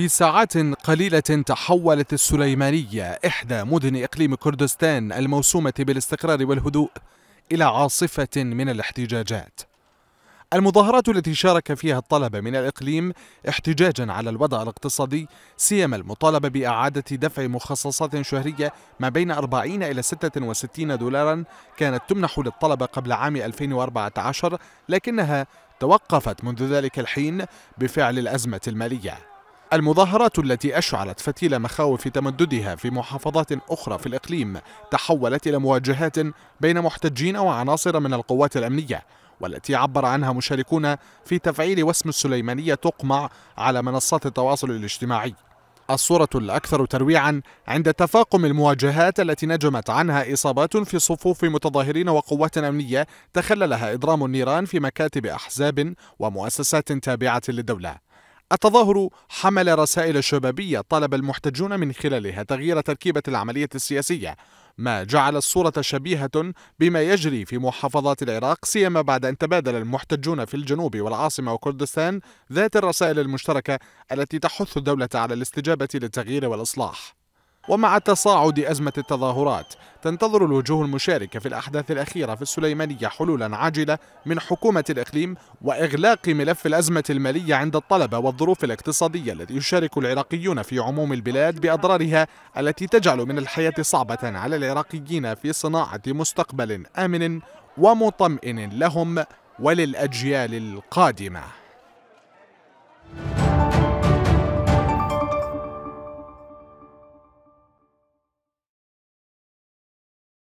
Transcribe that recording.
في ساعات قليلة تحولت السليمانية إحدى مدن إقليم كردستان الموسومة بالاستقرار والهدوء إلى عاصفة من الاحتجاجات. المظاهرات التي شارك فيها الطلبة من الإقليم احتجاجا على الوضع الاقتصادي سيما المطالبة بإعادة دفع مخصصات شهرية ما بين 40 إلى 66 دولارا كانت تمنح للطلبة قبل عام 2014 لكنها توقفت منذ ذلك الحين بفعل الأزمة المالية المظاهرات التي أشعلت فتيل مخاوف تمددها في محافظات أخرى في الإقليم تحولت إلى مواجهات بين محتجين وعناصر من القوات الأمنية والتي عبر عنها مشاركون في تفعيل وسم السليمانية تقمع على منصات التواصل الاجتماعي الصورة الأكثر ترويعا عند تفاقم المواجهات التي نجمت عنها إصابات في صفوف متظاهرين وقوات أمنية تخللها إضرام النيران في مكاتب أحزاب ومؤسسات تابعة للدولة التظاهر حمل رسائل شبابية طلب المحتجون من خلالها تغيير تركيبة العملية السياسية ما جعل الصورة شبيهة بما يجري في محافظات العراق سيما بعد أن تبادل المحتجون في الجنوب والعاصمة وكردستان ذات الرسائل المشتركة التي تحث الدولة على الاستجابة للتغيير والإصلاح ومع تصاعد أزمة التظاهرات تنتظر الوجوه المشاركة في الأحداث الأخيرة في السليمانية حلولا عاجلة من حكومة الإقليم وإغلاق ملف الأزمة المالية عند الطلبة والظروف الاقتصادية التي يشارك العراقيون في عموم البلاد بأضرارها التي تجعل من الحياة صعبة على العراقيين في صناعة مستقبل آمن ومطمئن لهم وللأجيال القادمة